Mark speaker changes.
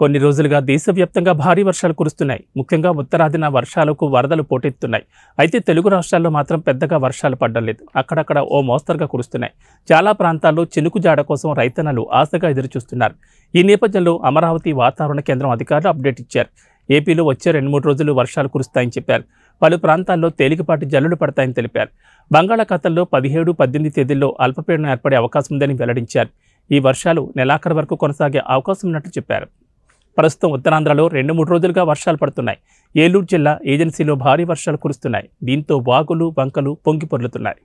Speaker 1: కొన్ని రోజులుగా దేశవ్యాప్తంగా భారీ వర్షాలు కురుస్తున్నాయి ముఖ్యంగా ఉత్తరాదిన వర్షాలకు వరదలు పోటెత్తున్నాయి అయితే తెలుగు రాష్ట్రాల్లో మాత్రం పెద్దగా వర్షాలు పడడం లేదు అక్కడక్కడ ఓ మోస్తరుగా కురుస్తున్నాయి చాలా ప్రాంతాల్లో చినుకు జాడ కోసం రైతన్నలు ఆశగా ఎదురుచూస్తున్నారు ఈ నేపథ్యంలో అమరావతి వాతావరణ కేంద్రం అధికారులు అప్డేట్ ఇచ్చారు ఏపీలో వచ్చే రెండు మూడు రోజులు వర్షాలు కురుస్తాయని చెప్పారు పలు ప్రాంతాల్లో తేలికపాటి జల్లులు పడతాయని తెలిపారు బంగాళాఖాతంలో పదిహేడు పద్దెనిమిది తేదీల్లో అల్పపీడనం ఏర్పడే అవకాశం ఉందని వెల్లడించారు ఈ వర్షాలు నెలాఖరు వరకు కొనసాగే అవకాశం ఉన్నట్లు చెప్పారు ప్రస్తుతం ఉత్తరాంధ్రలో రెండు మూడు రోజులుగా వర్షాలు పడుతున్నాయి ఏలూరు జిల్లా ఏజెన్సీలో భారీ వర్షాలు కురుస్తున్నాయి దీంతో వాగులు వంకలు పొంగి పొర్లుతున్నాయి